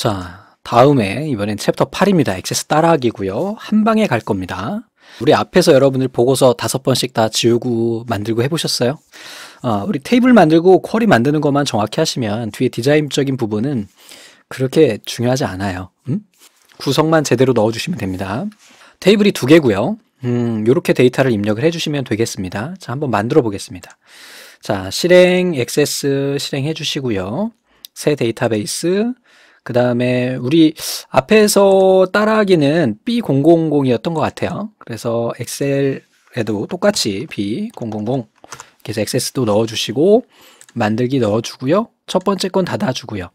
자, 다음에 이번엔 챕터 8입니다. 액세스 따라하기고요. 한 방에 갈 겁니다. 우리 앞에서 여러분들 보고서 다섯 번씩 다 지우고 만들고 해보셨어요? 어, 우리 테이블 만들고 쿼리 만드는 것만 정확히 하시면 뒤에 디자인적인 부분은 그렇게 중요하지 않아요. 음? 구성만 제대로 넣어주시면 됩니다. 테이블이 두 개고요. 음, 요렇게 데이터를 입력을 해주시면 되겠습니다. 자, 한번 만들어 보겠습니다. 자, 실행, 액세스 실행해 주시고요. 새 데이터베이스, 그 다음에 우리 앞에서 따라하기는 B000이었던 것 같아요. 그래서 엑셀에도 똑같이 B000 그래서 액세스도 넣어주시고 만들기 넣어주고요. 첫 번째 건 닫아주고요.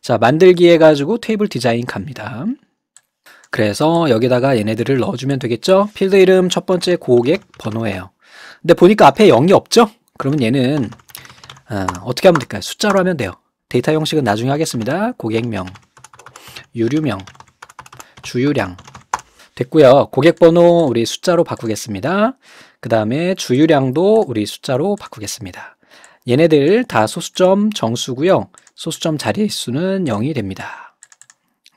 자 만들기 해가지고 테이블 디자인 갑니다. 그래서 여기다가 얘네들을 넣어주면 되겠죠? 필드 이름 첫 번째 고객 번호예요. 근데 보니까 앞에 0이 없죠? 그러면 얘는 어, 어떻게 하면 될까요? 숫자로 하면 돼요. 데이터 형식은 나중에 하겠습니다. 고객명, 유류명, 주유량 됐고요. 고객번호 우리 숫자로 바꾸겠습니다. 그 다음에 주유량도 우리 숫자로 바꾸겠습니다. 얘네들 다 소수점 정수고요. 소수점 자릿수는 0이 됩니다.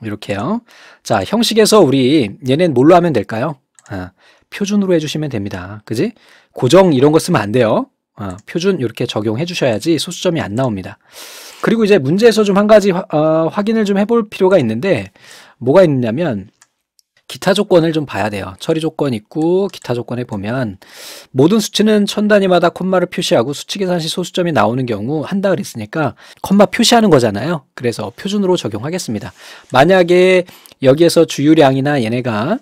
이렇게요. 자, 형식에서 우리 얘는 네 뭘로 하면 될까요? 아, 표준으로 해주시면 됩니다. 그지? 고정 이런 거 쓰면 안 돼요. 어, 표준 이렇게 적용해 주셔야지 소수점이 안 나옵니다. 그리고 이제 문제에서 좀 한 가지 화, 어, 확인을 좀 해 볼 필요가 있는데 뭐가 있냐면 기타 조건을 좀 봐야 돼요. 처리 조건 있고 기타 조건에 보면 모든 수치는 천 단위마다 콤마를 표시하고 수치 계산 시 소수점이 나오는 경우 한다 그랬으니까 콤마 표시하는 거잖아요. 그래서 표준으로 적용하겠습니다. 만약에 여기에서 주유량이나 얘네가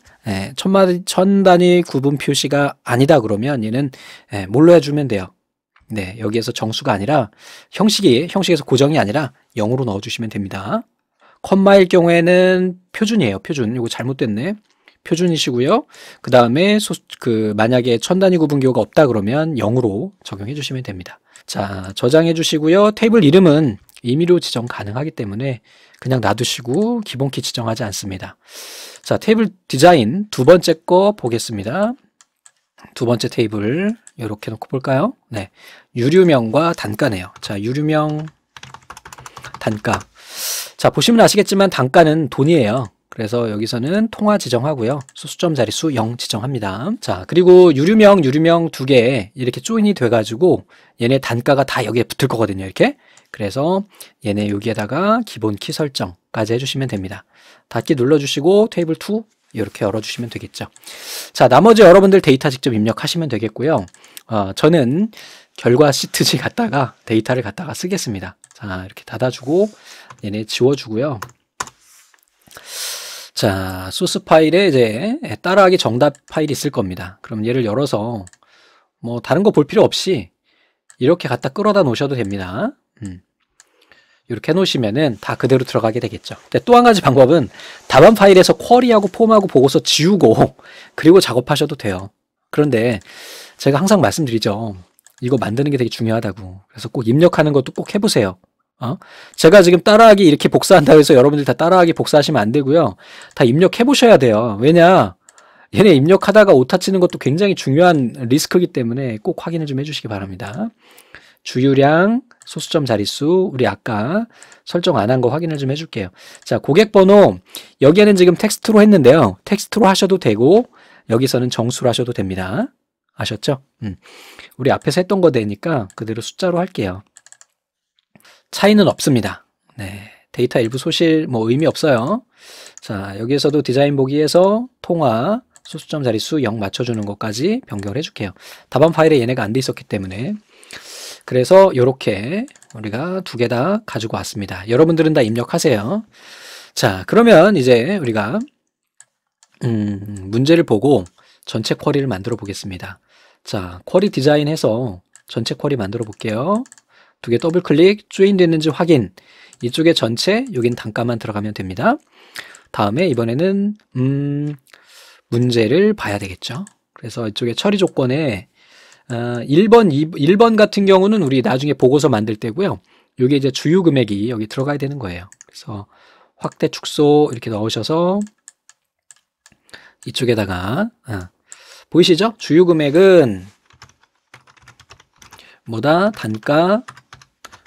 천천 예, 단위 구분 표시가 아니다 그러면 얘는 예, 뭘로 해주면 돼요. 네, 여기에서 정수가 아니라 형식이 형식에서 고정이 아니라 0으로 넣어 주시면 됩니다. 컴마일 경우에는 표준이에요. 표준. 이거 잘못됐네. 표준이시고요. 그다음에 그 만약에 천 단위 구분 기호가 없다 그러면 0으로 적용해 주시면 됩니다. 자, 저장해 주시고요. 테이블 이름은 임의로 지정 가능하기 때문에 그냥 놔두시고 기본키 지정하지 않습니다. 자, 테이블 디자인 두 번째 거 보겠습니다. 두 번째 테이블 이렇게 놓고 볼까요? 네. 유류명과 단가네요. 자, 유류명 단가. 자, 보시면 아시겠지만 단가는 돈이에요. 그래서 여기서는 통화 지정하고요. 수수점 자리수 0 지정합니다. 자, 그리고 유류명, 유류명 두 개 이렇게 조인이 돼가지고 얘네 단가가 다 여기에 붙을 거거든요. 이렇게. 그래서 얘네 여기에다가 기본 키 설정까지 해주시면 됩니다. 닫기 눌러주시고 테이블 2 이렇게 열어주시면 되겠죠. 자, 나머지 여러분들 데이터 직접 입력하시면 되겠고요. 어, 저는 결과 시트지 갖다가 데이터를 갖다가 쓰겠습니다. 자, 이렇게 닫아주고 얘네 지워주고요. 자, 소스 파일에 이제 따라하기 정답 파일이 있을 겁니다. 그럼 얘를 열어서 뭐 다른 거 볼 필요 없이 이렇게 갖다 끌어다 놓으셔도 됩니다. 음. 이렇게 해놓으시면은 다 그대로 들어가게 되겠죠. 또 한 가지 방법은 답안 파일에서 쿼리하고 폼하고 보고서 지우고 그리고 작업하셔도 돼요. 그런데 제가 항상 말씀드리죠. 이거 만드는 게 되게 중요하다고. 그래서 꼭 입력하는 것도 꼭 해보세요. 어? 제가 지금 따라하기 이렇게 복사한다고 해서 여러분들 다 따라하기 복사하시면 안 되고요. 다 입력해 보셔야 돼요. 왜냐? 얘네 입력하다가 오타 치는 것도 굉장히 중요한 리스크이기 때문에 꼭 확인을 좀 해주시기 바랍니다. 주유량, 소수점 자릿수 우리 아까 설정 안 한 거 확인을 좀 해줄게요. 자 고객번호 여기에는 지금 텍스트로 했는데요. 텍스트로 하셔도 되고 여기서는 정수로 하셔도 됩니다. 아셨죠? 음. 우리 앞에서 했던 거 되니까 그대로 숫자로 할게요. 차이는 없습니다. 네. 데이터 일부 소실 뭐 의미 없어요. 자 여기에서도 디자인 보기에서 통화 소수점 자릿수 0 맞춰주는 것까지 변경을 해줄게요. 답안 파일에 얘네가 안 돼 있었기 때문에 그래서 이렇게 우리가 두 개 다 가지고 왔습니다. 여러분들은 다 입력하세요. 자, 그러면 이제 우리가 음, 문제를 보고 전체 쿼리를 만들어 보겠습니다. 자, 쿼리 디자인해서 전체 쿼리 만들어 볼게요. 두 개 더블 클릭, 조인됐는지 확인. 이쪽에 전체, 여긴 단가만 들어가면 됩니다. 다음에 이번에는 음, 문제를 봐야 되겠죠. 그래서 이쪽에 처리 조건에 1번, 어, 1번 같은 경우는 우리 나중에 보고서 만들 때고요. 요게 이제 주유 금액이 여기 들어가야 되는 거예요. 그래서 확대 축소 이렇게 넣으셔서 이쪽에다가 어, 보이시죠? 주유 금액은 뭐다? 단가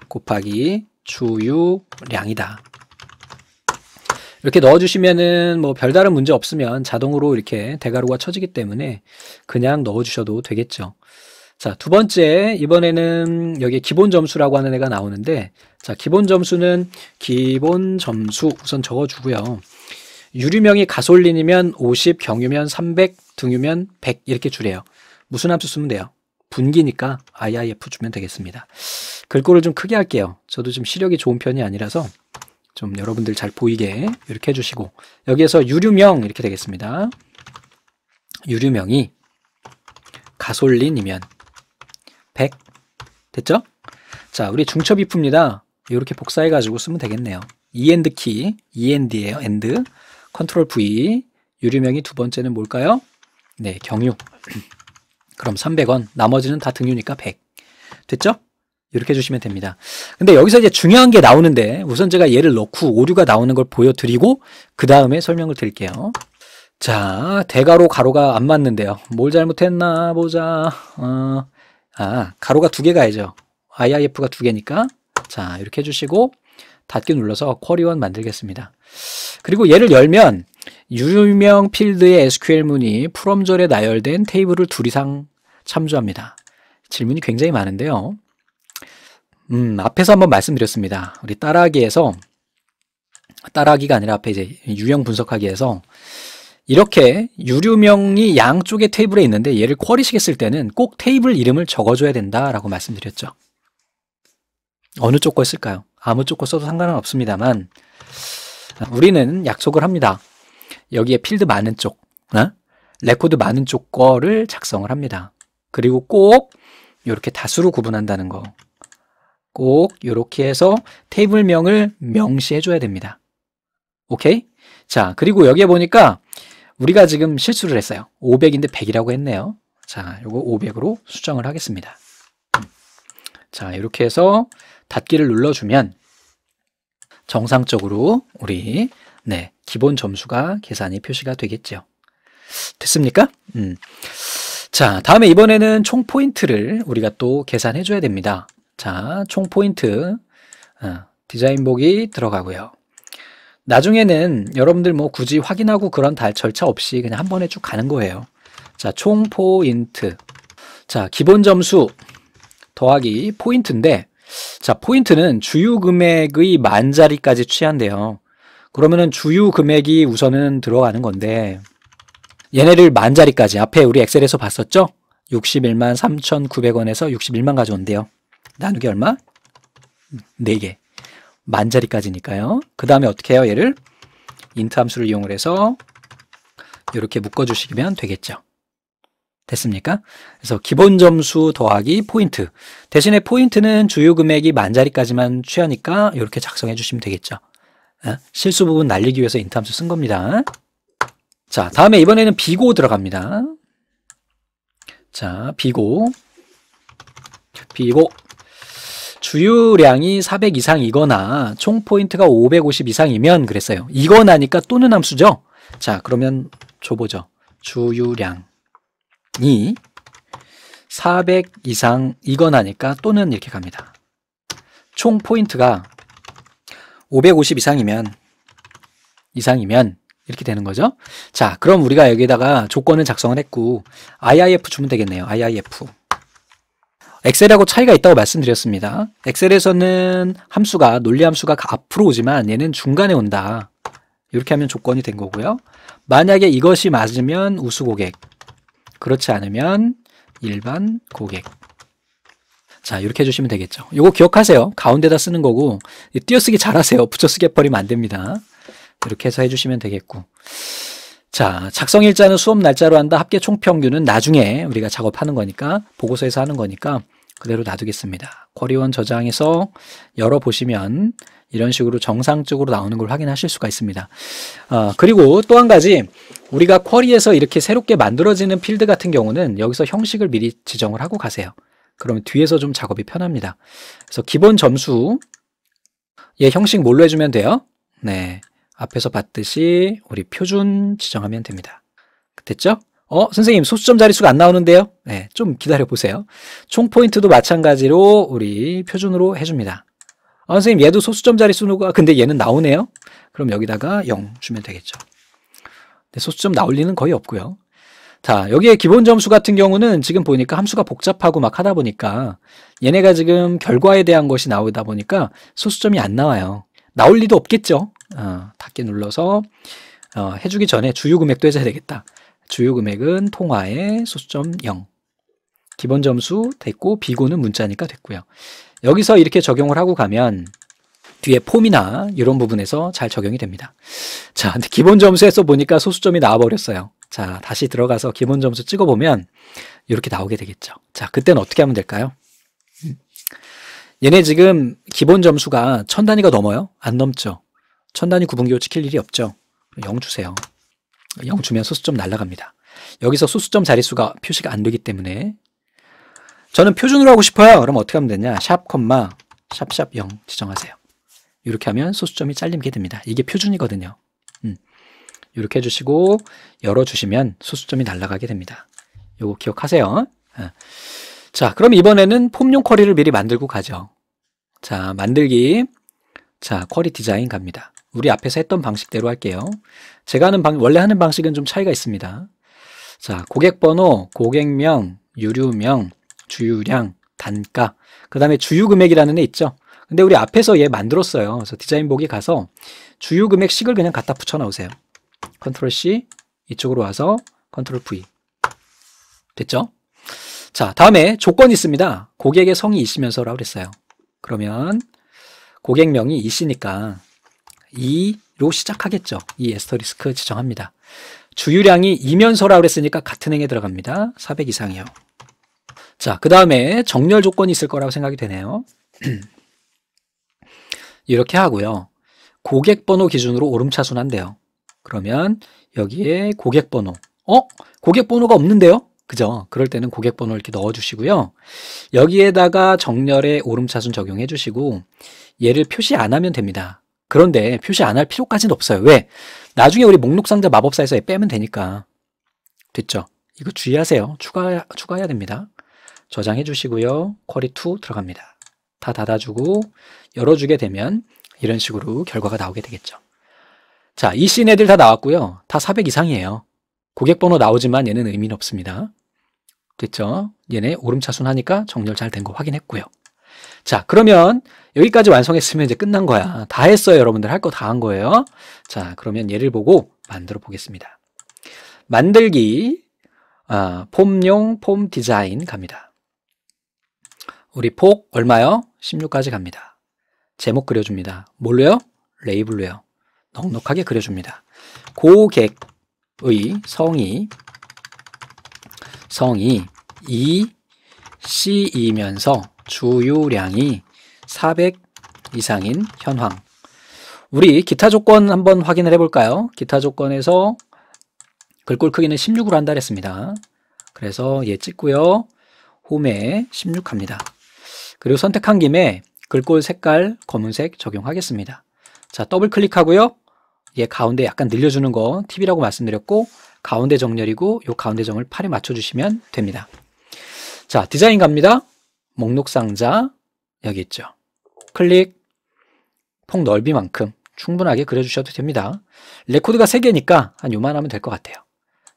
곱하기 주유량이다. 이렇게 넣어주시면은 뭐 별다른 문제 없으면 자동으로 이렇게 대가루가 쳐지기 때문에 그냥 넣어주셔도 되겠죠. 자, 두 번째, 이번에는 여기에 기본 점수라고 하는 애가 나오는데, 자, 기본 점수는 기본 점수 우선 적어주고요. 유류명이 가솔린이면 50, 경유면 300, 등유면 100 이렇게 줄여요. 무슨 함수 쓰면 돼요? 분기니까 IIF 주면 되겠습니다. 글꼴을 좀 크게 할게요. 저도 좀 시력이 좋은 편이 아니라서 좀 여러분들 잘 보이게 이렇게 해주시고 여기에서 유류명 이렇게 되겠습니다. 유류명이 가솔린이면 100 됐죠? 자 우리 중첩 이프입니다 이렇게 복사해가지고 쓰면 되겠네요. END 키, e n d 에요 END, 컨트롤 V, 유류명이 두 번째는 뭘까요? 네, 경유. 그럼 300원, 나머지는 다 등유니까 100. 됐죠? 이렇게 해주시면 됩니다. 근데 여기서 이제 중요한 게 나오는데 우선 제가 얘를 넣고 오류가 나오는 걸 보여드리고 그 다음에 설명을 드릴게요. 자, 대괄호 가로가 안 맞는데요. 뭘 잘못했나 보자. 어, 아, 가로가 두 개가 야죠 IIF가 두 개니까. 자, 이렇게 해주시고 닫기 눌러서 쿼리원 만들겠습니다. 그리고 얘를 열면 유명 필드의 SQL 문이 프롬절에 나열된 테이블을 둘 이상 참조합니다. 질문이 굉장히 많은데요. 음, 앞에서 한번 말씀드렸습니다. 우리 따라하기에서 따라하기가 아니라 앞에 이제 유형 분석하기에서 이렇게 유류명이 양쪽에 테이블에 있는데 얘를 쿼리식 했을 때는 꼭 테이블 이름을 적어줘야 된다라고 말씀드렸죠. 어느 쪽 거 쓸까요? 아무 쪽 거 써도 상관은 없습니다만 우리는 약속을 합니다. 여기에 필드 많은 쪽, 어? 레코드 많은 쪽 거를 작성을 합니다. 그리고 꼭 이렇게 다수로 구분한다는 거꼭 이렇게 해서 테이블명을 명시해 줘야 됩니다. 오케이? 자, 그리고 여기에 보니까 우리가 지금 실수를 했어요. 500인데 100이라고 했네요. 자, 요거 500으로 수정을 하겠습니다. 자, 이렇게 해서 닫기를 눌러주면 정상적으로 우리 네 기본 점수가 계산이 표시가 되겠죠. 됐습니까? 음. 자, 다음에 이번에는 총 포인트를 우리가 또 계산해 줘야 됩니다. 자, 총 포인트 어, 디자인복이 들어가고요. 나중에는 여러분들 뭐 굳이 확인하고 그런 달 절차 없이 그냥 한 번에 쭉 가는 거예요. 자, 총 포인트. 자, 기본 점수 더하기 포인트인데 자, 포인트는 주유 금액의 만 자리까지 취한대요. 그러면은 주유 금액이 우선은 들어가는 건데 얘네를 만 자리까지 앞에 우리 엑셀에서 봤었죠? 61만 3,900원에서 61만 가져온대요. 나누기 얼마? 4개. 만 자리까지니까요. 그 다음에 어떻게 해요? 얘를 인트 함수를 이용 해서 이렇게 묶어주시면 되겠죠. 됐습니까? 그래서 기본 점수 더하기 포인트. 대신에 포인트는 주요 금액이 만 자리까지만 취하니까 이렇게 작성해 주시면 되겠죠. 어? 실수 부분 날리기 위해서 인트 함수 쓴 겁니다. 자, 다음에 이번에는 비고 들어갑니다. 자, 비고. 비고. 주유량이 400 이상이거나 총 포인트가 550 이상이면 그랬어요. 이거나니까 또는 함수죠. 자, 그러면 줘보죠. 주유량이 400 이상 이거나니까 또는 이렇게 갑니다. 총 포인트가 550 이상이면 이상이면 이렇게 되는 거죠. 자, 그럼 우리가 여기다가 조건을 작성을 했고 IIF 주면 되겠네요. IIF. 엑셀하고 차이가 있다고 말씀드렸습니다. 엑셀에서는 함수가 논리 함수가 앞으로 오지만 얘는 중간에 온다. 이렇게 하면 조건이 된 거고요. 만약에 이것이 맞으면 우수 고객, 그렇지 않으면 일반 고객. 자 이렇게 해주시면 되겠죠. 이거 기억하세요. 가운데다 쓰는 거고 띄어쓰기 잘하세요. 붙여쓰기 버리면 안 됩니다. 이렇게 해서 해주시면 되겠고 자 작성 일자는 수업 날짜로 한다. 합계 총평균은 나중에 우리가 작업하는 거니까 보고서에서 하는 거니까 그대로 놔두겠습니다. 쿼리원 저장에서 열어보시면 이런 식으로 정상적으로 나오는 걸 확인하실 수가 있습니다. 어, 그리고 또 한 가지 우리가 쿼리에서 이렇게 새롭게 만들어지는 필드 같은 경우는 여기서 형식을 미리 지정을 하고 가세요. 그러면 뒤에서 좀 작업이 편합니다. 그래서 기본 점수 예 형식 뭘로 해주면 돼요? 네 앞에서 봤듯이 우리 표준 지정하면 됩니다. 됐죠? 어, 선생님, 소수점 자릿수가 안 나오는데요? 네, 좀 기다려보세요. 총 포인트도 마찬가지로 우리 표준으로 해줍니다. 어, 선생님, 얘도 소수점 자릿수가, 근데 얘는 나오네요? 그럼 여기다가 0 주면 되겠죠. 네, 소수점 나올 리는 거의 없고요. 자, 여기에 기본 점수 같은 경우는 지금 보니까 함수가 복잡하고 막 하다 보니까 얘네가 지금 결과에 대한 것이 나오다 보니까 소수점이 안 나와요. 나올 리도 없겠죠. 어, 아, 닫게 눌러서 어, 해주기 전에 주유 금액도 해줘야 되겠다. 주요 금액은 통화의 소수점 0. 기본 점수 됐고 비고는 문자니까 됐고요. 여기서 이렇게 적용을 하고 가면 뒤에 폼이나 이런 부분에서 잘 적용이 됩니다. 자, 근데 기본 점수에서 보니까 소수점이 나와버렸어요. 자, 다시 들어가서 기본 점수 찍어보면 이렇게 나오게 되겠죠. 자, 그때는 어떻게 하면 될까요? 음. 얘네 지금 기본 점수가 천 단위가 넘어요? 안 넘죠. 천 단위 구분기호 찍힐 일이 없죠. 0 주세요. 0 주면 소수점 날라갑니다. 여기서 소수점 자릿수가 표시가 안 되기 때문에 저는 표준으로 하고 싶어요. 그럼 어떻게 하면 되냐? 샵 콤마 샵샵 0 지정하세요. 이렇게 하면 소수점이 잘림게 됩니다. 이게 표준이거든요. 음. 이렇게 해주시고 열어주시면 소수점이 날라가게 됩니다. 이거 기억하세요. 아. 자, 그럼 이번에는 폼용 쿼리를 미리 만들고 가죠. 자, 만들기. 자, 쿼리 디자인 갑니다. 우리 앞에서 했던 방식대로 할게요. 제가 하는 방, 원래 하는 방식은 좀 차이가 있습니다. 자, 고객번호, 고객명, 유류명, 주유량, 단가, 그 다음에 주유금액이라는 애 있죠. 근데 우리 앞에서 얘 만들었어요. 그래서 디자인복이 가서 주유금액식을 그냥 갖다 붙여 넣으세요. 컨트롤 C, 이쪽으로 와서 컨트롤 V. 됐죠? 자, 다음에 조건이 있습니다. 고객의 성이 이시면서라고 그랬어요. 그러면 고객명이 이시니까 2로 시작하겠죠. 이 에스터리스크 지정합니다. 주유량이 이면서라 그랬으니까 같은 행에 들어갑니다. 400 이상이요. 자, 그 다음에 정렬 조건이 있을 거라고 생각이 되네요. 이렇게 하고요. 고객번호 기준으로 오름차순한데요. 그러면 여기에 고객번호. 어? 고객번호가 없는데요? 그죠? 그럴 때는 고객번호 이렇게 넣어주시고요. 여기에다가 정렬에 오름차순 적용해 주시고 얘를 표시 안 하면 됩니다. 그런데 표시 안 할 필요까지는 없어요. 왜? 나중에 우리 목록상자 마법사에서 빼면 되니까. 됐죠? 이거 주의하세요. 추가, 추가해야 됩니다. 저장해 주시고요. 쿼리 2 들어갑니다. 다 닫아주고 열어주게 되면 이런 식으로 결과가 나오게 되겠죠. 자, 이 씬 애들 다 나왔고요. 다 400 이상이에요. 고객번호 나오지만 얘는 의미는 없습니다. 됐죠? 얘네 오름차순 하니까 정렬 잘 된 거 확인했고요. 자, 그러면 여기까지 완성했으면 이제 끝난 거야. 다 했어요. 여러분들 할 거 다 한 거예요. 자, 그러면 예를 보고 만들어 보겠습니다. 만들기, 아, 폼용 폼 디자인 갑니다. 우리 폭 얼마요? 16까지 갑니다. 제목 그려줍니다. 뭘로요? 레이블로요. 넉넉하게 그려줍니다. 고객의 성이 성이 이 e, C이면서 주유량이 400 이상인 현황. 우리 기타 조건 한번 확인을 해볼까요? 기타 조건에서 글꼴 크기는 16으로 한다 했습니다. 그래서 예 찍고요. 홈에 16 합니다. 그리고 선택한 김에 글꼴 색깔 검은색 적용하겠습니다. 자, 더블 클릭하고요. 얘 예, 가운데 약간 늘려주는 거 팁이라고 말씀드렸고 가운데 정렬이고 요 가운데 정을 8에 맞춰주시면 됩니다. 자, 디자인 갑니다. 목록 상자 여기 있죠. 클릭 폭 넓이만큼 충분하게 그려주셔도 됩니다. 레코드가 3개니까 한 요만하면 될 것 같아요.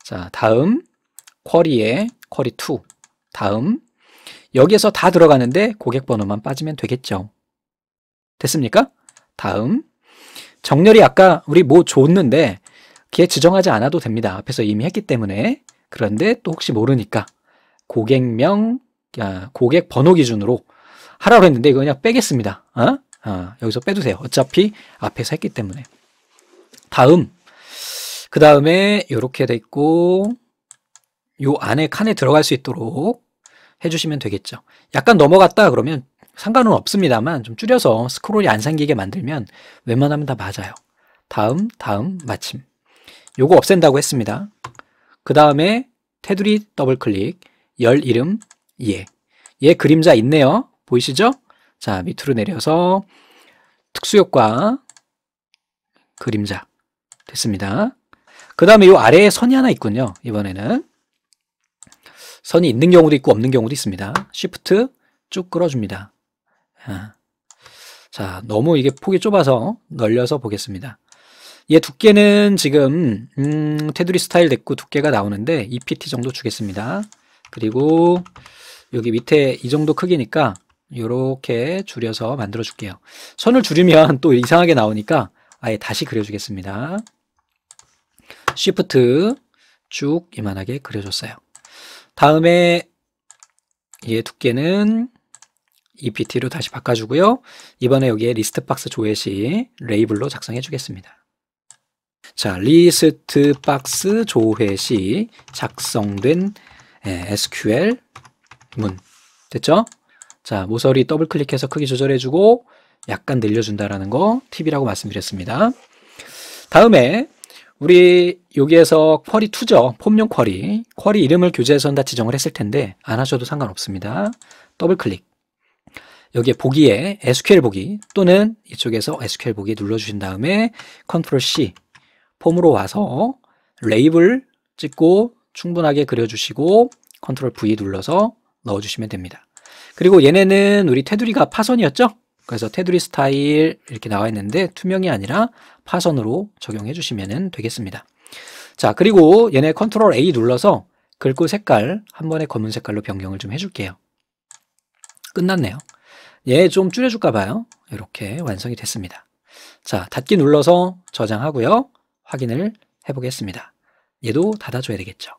자 다음 쿼리에 쿼리2 다음 여기에서 다 들어가는데 고객 번호만 빠지면 되겠죠. 됐습니까? 다음 정렬이 아까 우리 뭐 줬는데 기에 지정하지 않아도 됩니다. 앞에서 이미 했기 때문에 그런데 또 혹시 모르니까 고객명 아, 고객 번호 기준으로 하라고 했는데 이거 그냥 빼겠습니다. 어? 어, 여기서 빼두세요. 어차피 앞에서 했기 때문에. 다음. 그 다음에 이렇게 돼 있고 요 안에 칸에 들어갈 수 있도록 해주시면 되겠죠. 약간 넘어갔다 그러면 상관은 없습니다만 좀 줄여서 스크롤이 안 생기게 만들면 웬만하면 다 맞아요. 다음, 다음, 마침. 요거 없앤다고 했습니다. 그 다음에 테두리 더블클릭, 열 이름, 예. 예 그림자 있네요. 보이시죠? 자, 밑으로 내려서 특수효과 그림자 됐습니다. 그 다음에 이 아래에 선이 하나 있군요. 이번에는 선이 있는 경우도 있고 없는 경우도 있습니다. 쉬프트 쭉 끌어줍니다. 아. 자, 너무 이게 폭이 좁아서 널려서 보겠습니다. 얘 두께는 지금 음, 테두리 스타일 됐고 두께가 나오는데 2pt e 정도 주겠습니다. 그리고 여기 밑에 이 정도 크기니까 이렇게 줄여서 만들어 줄게요. 선을 줄이면 또 이상하게 나오니까 아예 다시 그려주겠습니다. 쉬프트 쭉 이만하게 그려줬어요. 다음에 얘 두께는 EPT로 다시 바꿔주고요. 이번에 여기에 리스트 박스 조회시 레이블로 작성해 주겠습니다. 자, 리스트 박스 조회시 작성된 예, SQL 문. 됐죠? 자, 모서리 더블 클릭해서 크기 조절해주고 약간 늘려준다라는 거 팁이라고 말씀드렸습니다. 다음에 우리 여기에서 쿼리 2죠. 폼용 쿼리. 쿼리 이름을 교재에서는 다 지정을 했을 텐데 안 하셔도 상관없습니다. 더블 클릭. 여기에 보기에 SQL 보기 또는 이쪽에서 SQL 보기 눌러주신 다음에 Ctrl C 폼으로 와서 레이블 찍고 충분하게 그려주시고 Ctrl V 눌러서 넣어주시면 됩니다. 그리고 얘네는 우리 테두리가 파선이었죠? 그래서 테두리 스타일 이렇게 나와 있는데 투명이 아니라 파선으로 적용해 주시면 되겠습니다. 자 그리고 얘네 컨트롤 A 눌러서 글꼴 색깔 한 번에 검은 색깔로 변경을 좀 해줄게요. 끝났네요. 얘 좀 줄여줄까 봐요. 이렇게 완성이 됐습니다. 자 닫기 눌러서 저장하고요. 확인을 해보겠습니다. 얘도 닫아줘야 되겠죠.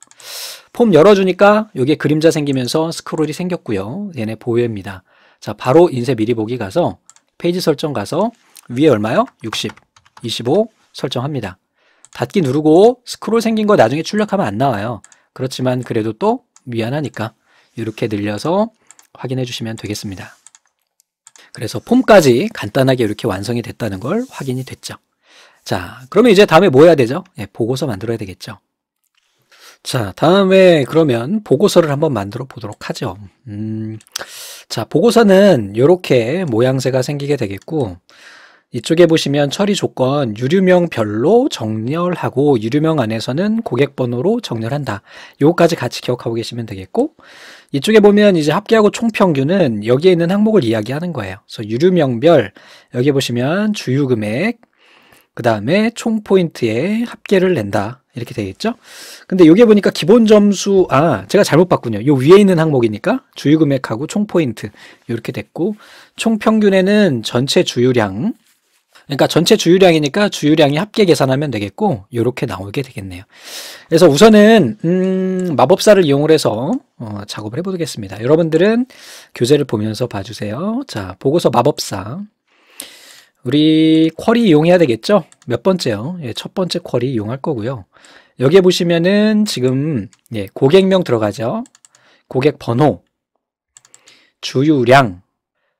폼 열어주니까 여기에 그림자 생기면서 스크롤이 생겼고요. 얘네 보호입니다. 자, 바로 인쇄 미리 보기 가서 페이지 설정 가서 위에 얼마요? 60, 25 설정합니다. 닫기 누르고 스크롤 생긴 거 나중에 출력하면 안 나와요. 그렇지만 그래도 또 미안하니까 이렇게 늘려서 확인해 주시면 되겠습니다. 그래서 폼까지 간단하게 이렇게 완성이 됐다는 걸 확인이 됐죠. 자, 그러면 이제 다음에 뭐 해야 되죠? 예, 보고서 만들어야 되겠죠. 자, 다음에 그러면 보고서를 한번 만들어 보도록 하죠. 음, 자, 보고서는 이렇게 모양새가 생기게 되겠고, 이쪽에 보시면 처리 조건 유류명별로 정렬하고 유류명 안에서는 고객번호로 정렬한다. 요거까지 같이 기억하고 계시면 되겠고 이쪽에 보면 이제 합계하고 총평균은 여기에 있는 항목을 이야기하는 거예요. 그래서 유류명별 여기 보시면 주유금액 그 다음에 총포인트에 합계를 낸다. 이렇게 되겠죠 근데 요게 보니까 기본 점수 아 제가 잘못 봤군요. 요 위에 있는 항목이니까 주유 금액하고 총 포인트 이렇게 됐고 총 평균에는 전체 주유량 그러니까 전체 주유량이니까 주유량이 합계 계산하면 되겠고 이렇게 나오게 되겠네요. 그래서 우선은 음, 마법사를 이용을 해서 어, 작업을 해보겠습니다. 여러분들은 교재를 보면서 봐주세요. 자 보고서 마법사 우리 쿼리 이용해야 되겠죠? 몇 번째요? 예, 첫 번째 쿼리 이용할 거고요. 여기에 보시면은 지금 예, 고객명 들어가죠. 고객 번호, 주유량,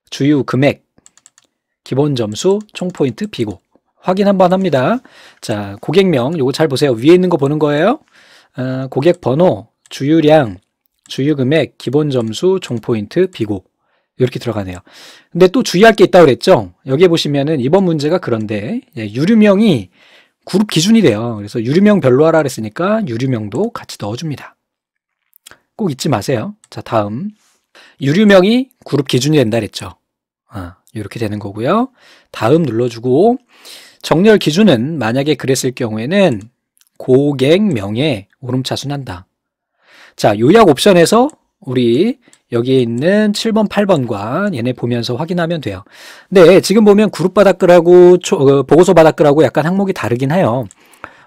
주유 금액, 기본 점수, 총 포인트 비고. 확인 한번 합니다. 자, 고객명 요거 잘 보세요. 위에 있는 거 보는 거예요. 어, 고객 번호, 주유량, 주유 금액, 기본 점수, 총 포인트 비고. 이렇게 들어가네요. 근데 또 주의할 게 있다고 그랬죠? 여기에 보시면은 이번 문제가 그런데 예, 유류명이 그룹 기준이 돼요. 그래서 유류명별로 하라 그랬으니까 유류명도 같이 넣어줍니다. 꼭 잊지 마세요. 자, 다음. 유류명이 그룹 기준이 된다 그랬죠? 아, 이렇게 되는 거고요. 다음 눌러주고 정렬 기준은 만약에 그랬을 경우에는 고객명에 오름차순한다. 자, 요약 옵션에서 우리 여기에 있는 7번, 8번과 얘네 보면서 확인하면 돼요. 네, 지금 보면 그룹 바닥글하고 초, 어, 보고서 바닥글하고 약간 항목이 다르긴 해요.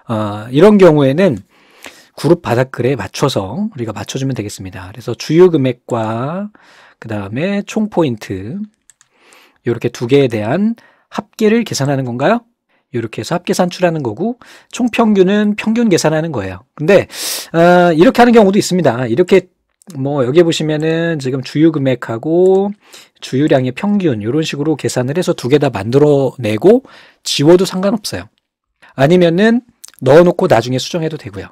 어, 이런 경우에는 그룹 바닥글에 맞춰서 우리가 맞춰주면 되겠습니다. 그래서 주요 금액과 그 다음에 총 포인트 이렇게 두 개에 대한 합계를 계산하는 건가요? 이렇게 해서 합계산출하는 거고 총평균은 평균 계산하는 거예요. 근데 어, 이렇게 하는 경우도 있습니다. 이렇게 뭐 여기 보시면은 지금 주유 금액하고 주유량의 평균 이런 식으로 계산을 해서 두 개 다 만들어내고 지워도 상관없어요. 아니면은 넣어놓고 나중에 수정해도 되고요.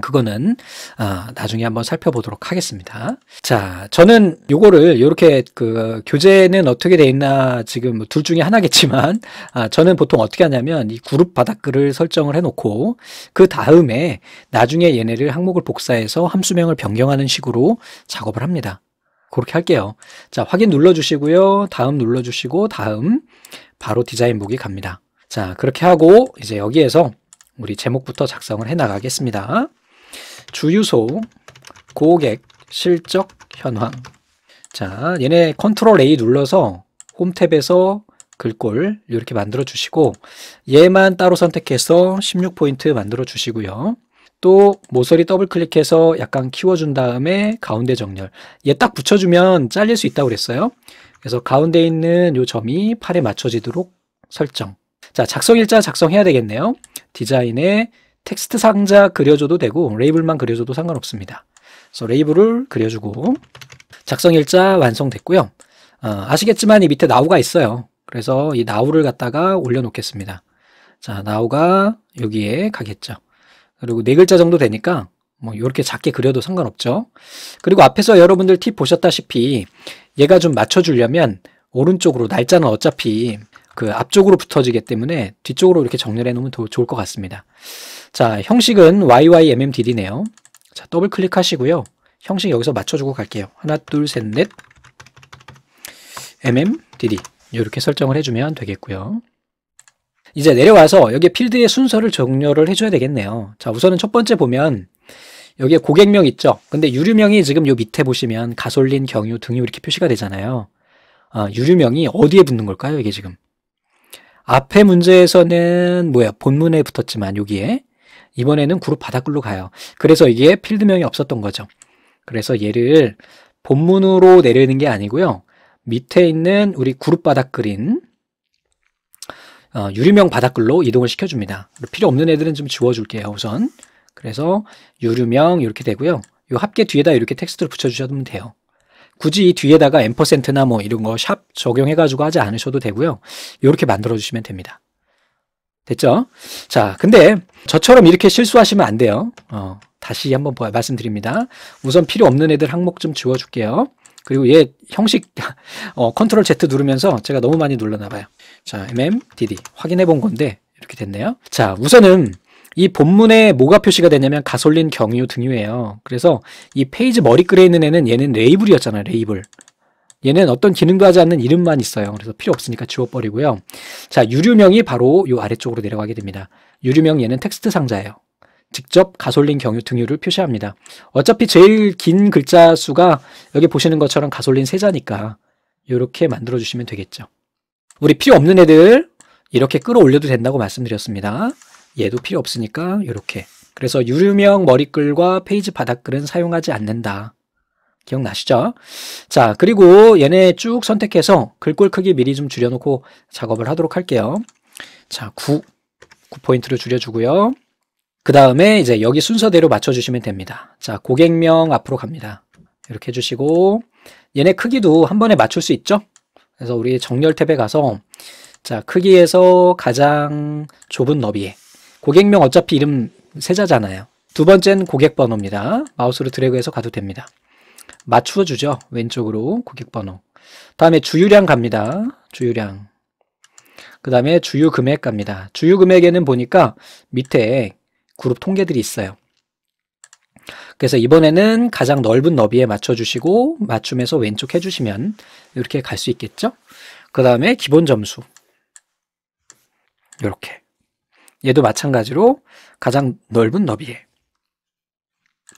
그거는 어, 나중에 한번 살펴보도록 하겠습니다. 자, 저는 요거를 이렇게 그 교재는 어떻게 돼 있나 지금 뭐 둘 중에 하나겠지만 아, 저는 보통 어떻게 하냐면 이 그룹 바닥글을 설정을 해놓고 그 다음에 나중에 얘네를 항목을 복사해서 함수명을 변경하는 식으로 작업을 합니다. 그렇게 할게요. 자, 확인 눌러주시고요. 다음 눌러주시고 다음 바로 디자인 보기 갑니다. 자, 그렇게 하고 이제 여기에서 우리 제목부터 작성을 해 나가겠습니다. 주유소, 고객, 실적, 현황. 자, 얘네 컨트롤 A 눌러서 홈탭에서 글꼴 이렇게 만들어 주시고 얘만 따로 선택해서 16포인트 만들어 주시고요. 또 모서리 더블 클릭해서 약간 키워준 다음에 가운데 정렬. 얘 딱 붙여주면 잘릴 수 있다고 그랬어요. 그래서 가운데 있는 요 점이 팔에 맞춰지도록 설정. 자, 작성일자 작성해야 되겠네요. 디자인에 텍스트 상자 그려줘도 되고 레이블만 그려줘도 상관없습니다. 그래서 레이블을 그려주고 작성 일자 완성됐고요. 어, 아시겠지만 이 밑에 나우가 있어요. 그래서 이 나우를 갖다가 올려놓겠습니다. 자, 나우가 여기에 가겠죠. 그리고 네 글자 정도 되니까 뭐 이렇게 작게 그려도 상관없죠. 그리고 앞에서 여러분들 팁 보셨다시피 얘가 좀 맞춰주려면 오른쪽으로 날짜는 어차피 그 앞쪽으로 붙어지기 때문에 뒤쪽으로 이렇게 정렬해 놓으면 더 좋을 것 같습니다. 자, 형식은 YYMMDD네요. 자, 더블 클릭하시고요. 형식 여기서 맞춰주고 갈게요. 하나, 둘, 셋, 넷. MMDD. 이렇게 설정을 해주면 되겠고요. 이제 내려와서 여기 필드의 순서를 정렬을 해줘야 되겠네요. 자, 우선은 첫 번째 보면 여기에 고객명 있죠. 근데 유류명이 지금 요 밑에 보시면 가솔린, 경유, 등유 이렇게 표시가 되잖아요. 아, 유류명이 어디에 붙는 걸까요? 이게 지금 앞에 문제에서는 뭐야 본문에 붙었지만 여기에 이번에는 그룹 바닥글로 가요. 그래서 이게 필드명이 없었던 거죠. 그래서 얘를 본문으로 내리는 게 아니고요. 밑에 있는 우리 그룹 바닥글인 어, 유류명 바닥글로 이동을 시켜줍니다. 필요 없는 애들은 좀 지워줄게요, 우선. 그래서 유류명 이렇게 되고요. 요 합계 뒤에다 이렇게 텍스트를 붙여주셔도 돼요. 굳이 이 뒤에다가 엠퍼센트나 뭐 이런 거 샵 적용해가지고 하지 않으셔도 되고요. 이렇게 만들어주시면 됩니다. 됐죠? 자, 근데 저처럼 이렇게 실수하시면 안 돼요. 어, 다시 한번 말씀드립니다. 우선 필요 없는 애들 항목 좀 지워줄게요. 그리고 얘 형식 어, 컨트롤 Z 누르면서 제가 너무 많이 눌렀나 봐요. 자, MMDD 확인해 본 건데 이렇게 됐네요. 자, 우선은 이 본문에 뭐가 표시가 되냐면 가솔린, 경유, 등유예요. 그래서 이 페이지 머리글에 있는 애는 얘는 레이블이었잖아요. 레이블. 얘는 어떤 기능도 하지 않는 이름만 있어요. 그래서 필요 없으니까 지워버리고요. 자, 유류명이 바로 이 아래쪽으로 내려가게 됩니다. 유류명 얘는 텍스트 상자예요. 직접 가솔린 경유 등유를 표시합니다. 어차피 제일 긴 글자 수가 여기 보시는 것처럼 가솔린 세자니까 이렇게 만들어 주시면 되겠죠. 우리 필요 없는 애들 이렇게 끌어올려도 된다고 말씀드렸습니다. 얘도 필요 없으니까 이렇게. 그래서 유류명 머리글과 페이지 바닥글은 사용하지 않는다. 기억나시죠? 자, 그리고 얘네 쭉 선택해서 글꼴 크기 미리 좀 줄여놓고 작업을 하도록 할게요. 자, 9, 9포인트로 줄여주고요. 그 다음에 이제 여기 순서대로 맞춰주시면 됩니다. 자, 고객명 앞으로 갑니다. 이렇게 해주시고 얘네 크기도 한 번에 맞출 수 있죠? 그래서 우리 정렬 탭에 가서 자, 크기에서 가장 좁은 너비에 고객명 어차피 이름 세자잖아요. 두 번째는 고객 번호입니다. 마우스로 드래그해서 가도 됩니다. 맞추어주죠. 왼쪽으로 고객번호. 다음에 주유량 갑니다. 주유량. 그 다음에 주유 금액 갑니다. 주유 금액에는 보니까 밑에 그룹 통계들이 있어요. 그래서 이번에는 가장 넓은 너비에 맞춰주시고 맞춤에서 왼쪽 해주시면 이렇게 갈 수 있겠죠? 그 다음에 기본 점수 이렇게 얘도 마찬가지로 가장 넓은 너비에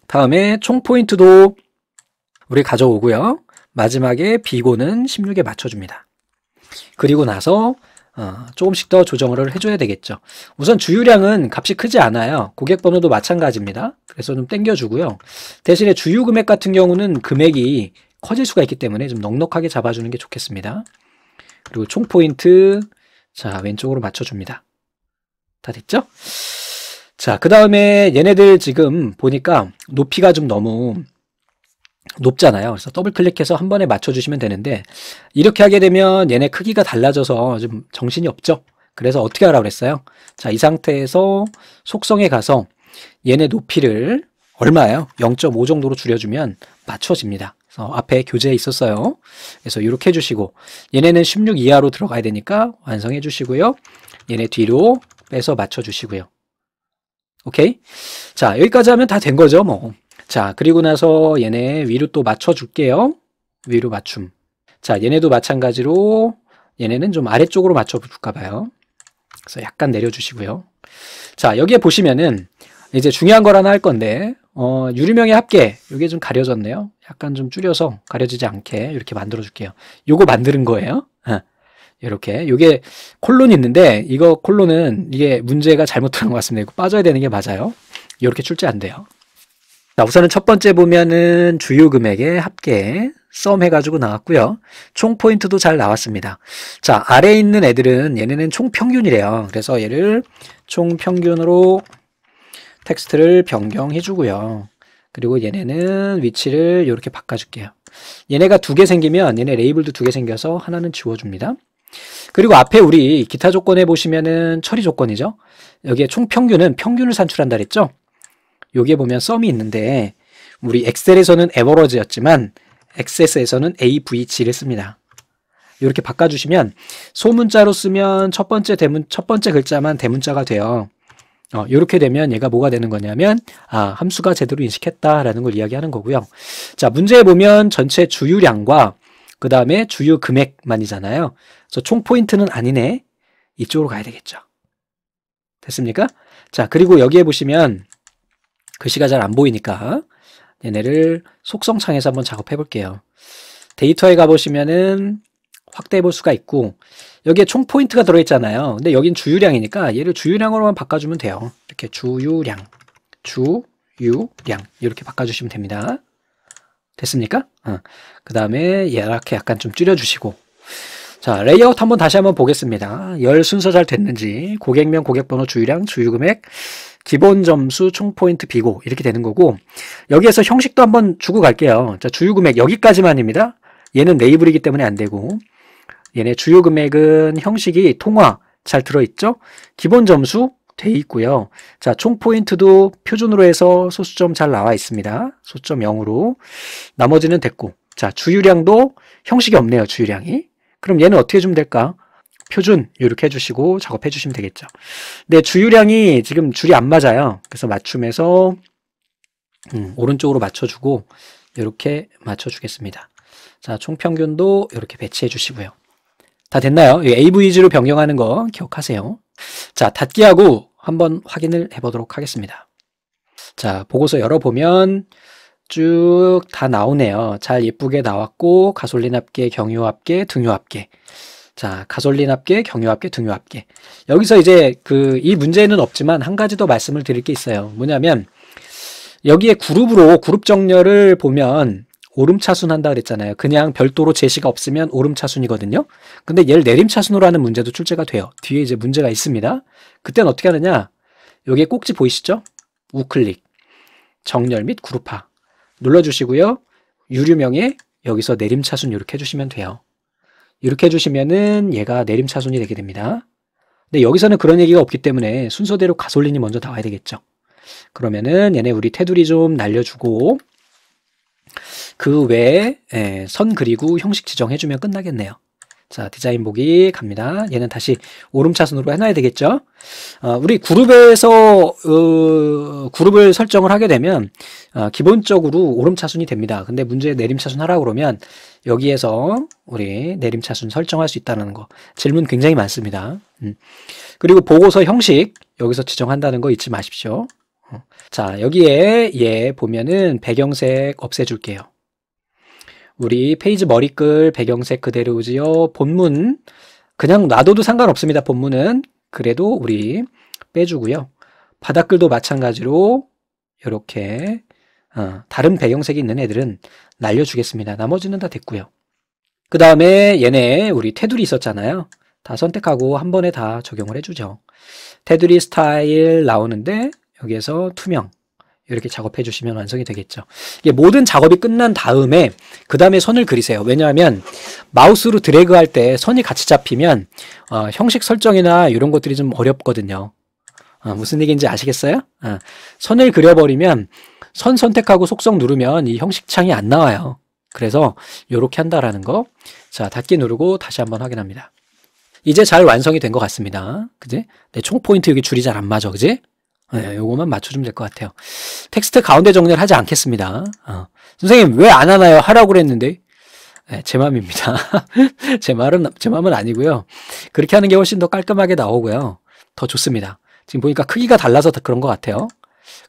다음에 총 포인트도 우리 가져오고요. 마지막에 비고는 16에 맞춰줍니다. 그리고 나서 어, 조금씩 더 조정을 해줘야 되겠죠. 우선 주유량은 값이 크지 않아요. 고객 번호도 마찬가지입니다. 그래서 좀 땡겨주고요. 대신에 주유 금액 같은 경우는 금액이 커질 수가 있기 때문에 좀 넉넉하게 잡아주는 게 좋겠습니다. 그리고 총 포인트 자 왼쪽으로 맞춰줍니다. 다 됐죠? 자, 그 다음에 얘네들 지금 보니까 높이가 좀 너무 높잖아요. 그래서 더블 클릭해서 한 번에 맞춰주시면 되는데 이렇게 하게 되면 얘네 크기가 달라져서 좀 정신이 없죠. 그래서 어떻게 하라고 그랬어요? 자, 이 상태에서 속성에 가서 얘네 높이를 얼마예요? 0.5 정도로 줄여주면 맞춰집니다. 그래서 앞에 교재에 있었어요. 그래서 이렇게 해주시고 얘네는 16 이하로 들어가야 되니까 완성해 주시고요. 얘네 뒤로 빼서 맞춰 주시고요. 오케이? 자 여기까지 하면 다 된 거죠 뭐. 자, 그리고 나서 얘네 위로 또 맞춰줄게요. 위로 맞춤. 자, 얘네도 마찬가지로 얘네는 좀 아래쪽으로 맞춰볼까 봐요. 그래서 약간 내려주시고요. 자, 여기에 보시면은 이제 중요한 걸 하나 할 건데 어, 유리명의 합계 이게 좀 가려졌네요. 약간 좀 줄여서 가려지지 않게 이렇게 만들어 줄게요. 요거 만드는 거예요. 이렇게 어, 요게 콜론 이 있는데 이거 콜론은 이게 문제가 잘못 된것 같습니다. 이거 빠져야 되는 게 맞아요. 이렇게 출제 안 돼요. 자, 우선은 첫 번째 보면은 주요 금액의 합계 썸 해가지고 나왔고요. 총 포인트도 잘 나왔습니다. 자, 아래에 있는 애들은 얘네는 총 평균이래요. 그래서 얘를 총 평균으로 텍스트를 변경해 주고요. 그리고 얘네는 위치를 이렇게 바꿔줄게요. 얘네가 두 개 생기면 얘네 레이블도 두 개 생겨서 하나는 지워줍니다. 그리고 앞에 우리 기타 조건에 보시면은 처리 조건이죠. 여기에 총 평균은 평균을 산출한다 그랬죠. 여기에 보면 썸이 있는데 우리 엑셀에서는 에버러지였지만 엑세스에서는 avg를 씁니다. 이렇게 바꿔주시면 소문자로 쓰면 첫 번째 대문 첫 번째 글자만 대문자가 돼요. 어, 이렇게 되면 얘가 뭐가 되는 거냐면 아 함수가 제대로 인식했다라는 걸 이야기하는 거고요. 자 문제에 보면 전체 주유량과 그 다음에 주유 금액만이잖아요. 그래서 총 포인트는 아니네. 이쪽으로 가야 되겠죠. 됐습니까? 자 그리고 여기에 보시면 글씨가 그 잘안 보이니까 얘네를 속성창에서 한번 작업해 볼게요. 데이터에 가보시면은 확대해 볼 수가 있고 여기에 총 포인트가 들어있잖아요. 근데 여긴 주유량이니까 얘를 주유량으로만 바꿔주면 돼요. 이렇게 주유량, 주유량 이렇게 바꿔주시면 됩니다. 됐습니까? 어. 그 다음에 이렇게 약간 좀 줄여주시고 자 레이아웃 한번 다시 한번 보겠습니다. 열 순서 잘 됐는지 고객명, 고객번호, 주유량, 주유금액 기본 점수 총 포인트 비고 이렇게 되는 거고 여기에서 형식도 한번 주고 갈게요. 자, 주유 금액 여기까지만입니다. 얘는 네이블이기 때문에 안 되고 얘네 주요 금액은 형식이 통화 잘 들어있죠? 기본 점수 돼 있고요. 자, 총 포인트도 표준으로 해서 소수점 잘 나와 있습니다. 소점 0으로. 나머지는 됐고. 자, 주유량도 형식이 없네요, 주유량이. 그럼 얘는 어떻게 주면 될까? 표준 이렇게 해주시고 작업해 주시면 되겠죠. 근 주유량이 지금 줄이 안 맞아요. 그래서 맞춤해서 음, 오른쪽으로 맞춰주고 이렇게 맞춰주겠습니다. 자, 총평균도 이렇게 배치해 주시고요. 다 됐나요? AVG로 변경하는 거 기억하세요. 자, 닫기하고 한번 확인을 해보도록 하겠습니다. 자, 보고서 열어보면 쭉 다 나오네요. 잘 예쁘게 나왔고 가솔린 합계, 경유 합계, 등유 합계 자, 가솔린 합계, 경유 합계, 등유 합계. 여기서 이제 그 이 문제는 없지만 한 가지 더 말씀을 드릴 게 있어요. 뭐냐면 여기에 그룹으로 그룹 정렬을 보면 오름차순 한다 그랬잖아요. 그냥 별도로 제시가 없으면 오름차순이거든요. 근데 얘를 내림차순으로 하는 문제도 출제가 돼요. 뒤에 이제 문제가 있습니다. 그때는 어떻게 하느냐? 여기에 꼭지 보이시죠? 우클릭. 정렬 및 그룹화. 눌러주시고요. 유류명에 여기서 내림차순 이렇게 해주시면 돼요. 이렇게 해주시면은 얘가 내림차순이 되게 됩니다. 근데 여기서는 그런 얘기가 없기 때문에 순서대로 가솔린이 먼저 나와야 되겠죠. 그러면은 얘네 우리 테두리 좀 날려주고 그 외에 예, 선 그리고 형식 지정해주면 끝나겠네요. 자, 디자인 보기 갑니다. 얘는 다시 오름차순으로 해놔야 되겠죠? 어, 우리 그룹에서, 어, 그룹을 설정을 하게 되면, 어, 기본적으로 오름차순이 됩니다. 근데 문제 내림차순 하라고 그러면, 여기에서 우리 내림차순 설정할 수 있다는 거. 질문 굉장히 많습니다. 음. 그리고 보고서 형식, 여기서 지정한다는 거 잊지 마십시오. 어. 자, 여기에, 얘 보면은 배경색 없애줄게요. 우리 페이지 머리글 배경색 그대로지요. 본문 그냥 놔둬도 상관없습니다. 본문은 그래도 우리 빼주고요. 바닥글도 마찬가지로 이렇게 어, 다른 배경색이 있는 애들은 날려주겠습니다. 나머지는 다 됐고요. 그 다음에 얘네 우리 테두리 있었잖아요. 다 선택하고 한 번에 다 적용을 해주죠. 테두리 스타일 나오는데 여기에서 투명 이렇게 작업해 주시면 완성이 되겠죠. 이게 모든 작업이 끝난 다음에 그 다음에 선을 그리세요. 왜냐하면 마우스로 드래그할 때 선이 같이 잡히면 어, 형식 설정이나 이런 것들이 좀 어렵거든요. 어, 무슨 얘기인지 아시겠어요? 어, 선을 그려버리면 선 선택하고 속성 누르면 이 형식 창이 안 나와요. 그래서 이렇게 한다라는 거. 자, 닫기 누르고 다시 한번 확인합니다. 이제 잘 완성이 된 것 같습니다. 그지? 내 총 포인트 여기 줄이 잘 안 맞아, 그지? 네, 요거만 맞춰주면 될 것 같아요. 텍스트 가운데 정리를 하지 않겠습니다. 어. 선생님 왜 안 하나요? 하라고 그랬는데 네, 제 맘입니다. 제 말은 제 맘은 아니고요. 그렇게 하는 게 훨씬 더 깔끔하게 나오고요. 더 좋습니다. 지금 보니까 크기가 달라서 그런 것 같아요.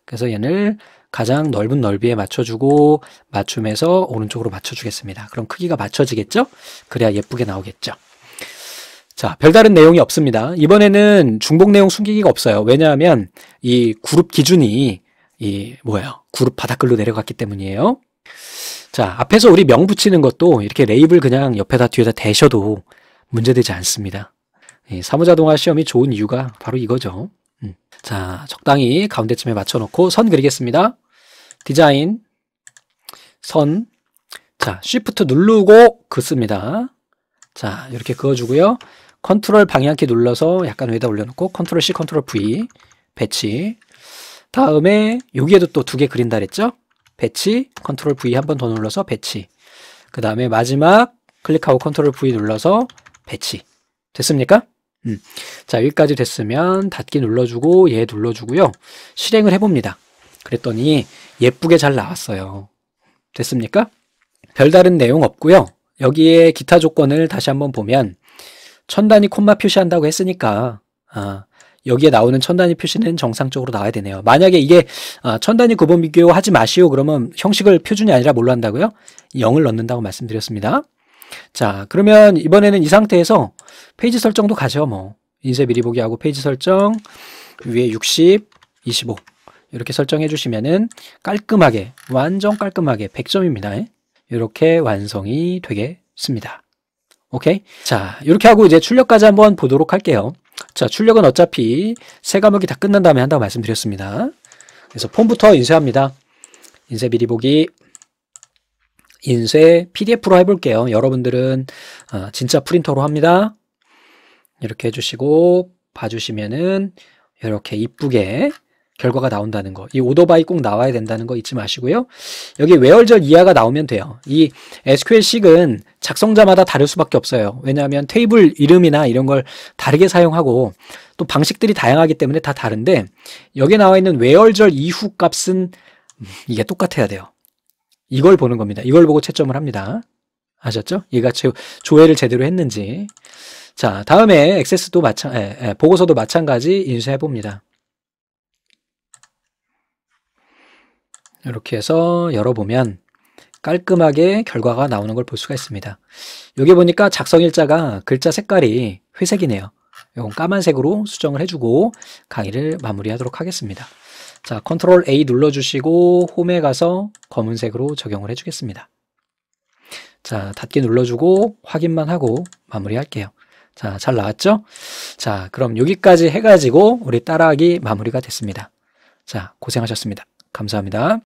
그래서 얘를 가장 넓은 넓이에 맞춰주고 맞춤해서 오른쪽으로 맞춰주겠습니다. 그럼 크기가 맞춰지겠죠? 그래야 예쁘게 나오겠죠. 자, 별다른 내용이 없습니다. 이번에는 중복 내용 숨기기가 없어요. 왜냐하면 이 그룹 기준이 이 뭐예요? 그룹 바닥글로 내려갔기 때문이에요. 자, 앞에서 우리 명 붙이는 것도 이렇게 레이블 그냥 옆에다 뒤에다 대셔도 문제되지 않습니다. 예, 사무자동화 시험이 좋은 이유가 바로 이거죠. 음. 자, 적당히 가운데쯤에 맞춰놓고 선 그리겠습니다. 디자인, 선, 자, 쉬프트 누르고 긋습니다. 그 자, 이렇게 그어주고요. 컨트롤 방향키 눌러서 약간 위에다 올려놓고 컨트롤 C, 컨트롤 V 배치 다음에 여기에도 또 두 개 그린다 그랬죠? 배치, 컨트롤 V 한 번 더 눌러서 배치 그 다음에 마지막 클릭하고 컨트롤 V 눌러서 배치 됐습니까? 음. 자 여기까지 됐으면 닫기 눌러주고 얘 눌러주고요 실행을 해봅니다 그랬더니 예쁘게 잘 나왔어요 됐습니까? 별다른 내용 없고요 여기에 기타 조건을 다시 한번 보면 천단이 콤마 표시한다고 했으니까 아, 여기에 나오는 천단이 표시는 정상적으로 나와야 되네요. 만약에 이게 아, 천단이 구분 비교하지 마시오 그러면 형식을 표준이 아니라 뭘로 한다고요? 0을 넣는다고 말씀드렸습니다. 자 그러면 이번에는 이 상태에서 페이지 설정도 가죠. 뭐 인쇄 미리 보기하고 페이지 설정 위에 60, 25 이렇게 설정해 주시면은 깔끔하게 완전 깔끔하게 100점입니다. 이렇게 완성이 되겠습니다. 오케이? 자, 이렇게 하고 이제 출력까지 한번 보도록 할게요. 자, 출력은 어차피 세 과목이 다 끝난 다음에 한다고 말씀드렸습니다. 그래서 폼부터 인쇄합니다. 인쇄 미리 보기. 인쇄 PDF로 해볼게요. 여러분들은 어, 진짜 프린터로 합니다. 이렇게 해주시고 봐주시면은 이렇게 이쁘게 결과가 나온다는 거. 이 오더바이 꼭 나와야 된다는 거 잊지 마시고요. 여기 외열절 이하가 나오면 돼요. 이 SQL식은 작성자마다 다를 수밖에 없어요. 왜냐하면 테이블 이름이나 이런 걸 다르게 사용하고 또 방식들이 다양하기 때문에 다 다른데 여기 나와 있는 외열절 이후 값은 이게 똑같아야 돼요. 이걸 보는 겁니다. 이걸 보고 채점을 합니다. 아셨죠? 얘가 조회를 제대로 했는지. 자, 다음에 액세스도 마찬, 에, 예, 예, 보고서도 마찬가지 인쇄해 봅니다. 이렇게 해서 열어보면 깔끔하게 결과가 나오는 걸 볼 수가 있습니다. 여기 보니까 작성일자가 글자 색깔이 회색이네요. 이건 까만색으로 수정을 해주고 강의를 마무리하도록 하겠습니다. 자, 컨트롤 A 눌러주시고 홈에 가서 검은색으로 적용을 해주겠습니다. 자, 닫기 눌러주고 확인만 하고 마무리할게요. 자, 잘 나왔죠? 자, 그럼 여기까지 해가지고 우리 따라하기 마무리가 됐습니다. 자, 고생하셨습니다. 감사합니다.